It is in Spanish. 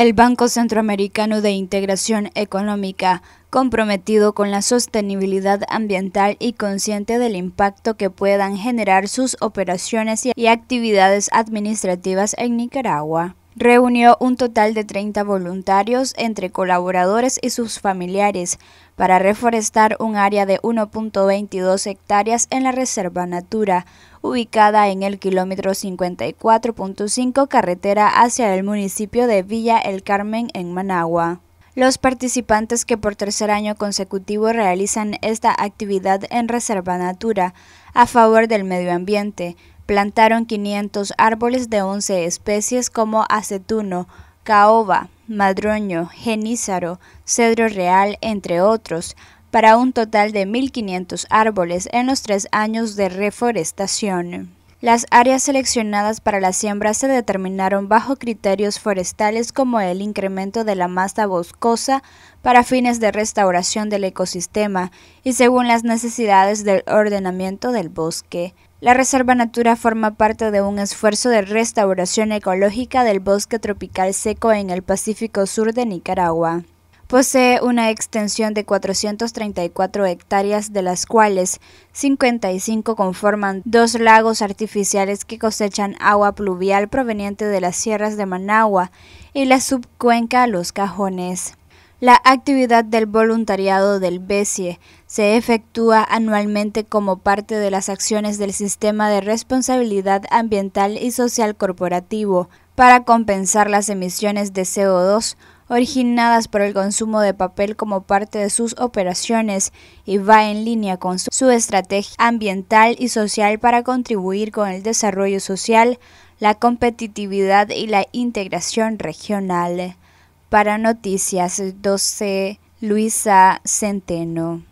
El Banco Centroamericano de Integración Económica, comprometido con la sostenibilidad ambiental y consciente del impacto que puedan generar sus operaciones y actividades administrativas en Nicaragua. Reunió un total de 30 voluntarios entre colaboradores y sus familiares para reforestar un área de 1.22 hectáreas en la Reserva Natura, ubicada en el kilómetro 54.5 carretera hacia el municipio de Villa El Carmen en Managua. Los participantes que por tercer año consecutivo realizan esta actividad en Reserva Natura a favor del medio ambiente Plantaron 500 árboles de 11 especies como acetuno, caoba, madroño, genízaro, cedro real, entre otros, para un total de 1.500 árboles en los tres años de reforestación. Las áreas seleccionadas para la siembra se determinaron bajo criterios forestales como el incremento de la masa boscosa para fines de restauración del ecosistema y según las necesidades del ordenamiento del bosque. La Reserva Natura forma parte de un esfuerzo de restauración ecológica del bosque tropical seco en el Pacífico Sur de Nicaragua. Posee una extensión de 434 hectáreas, de las cuales 55 conforman dos lagos artificiales que cosechan agua pluvial proveniente de las sierras de Managua y la subcuenca Los Cajones. La actividad del voluntariado del BESIE se efectúa anualmente como parte de las acciones del Sistema de Responsabilidad Ambiental y Social Corporativo para compensar las emisiones de CO2 originadas por el consumo de papel como parte de sus operaciones y va en línea con su estrategia ambiental y social para contribuir con el desarrollo social, la competitividad y la integración regional. Para Noticias 12, Luisa Centeno.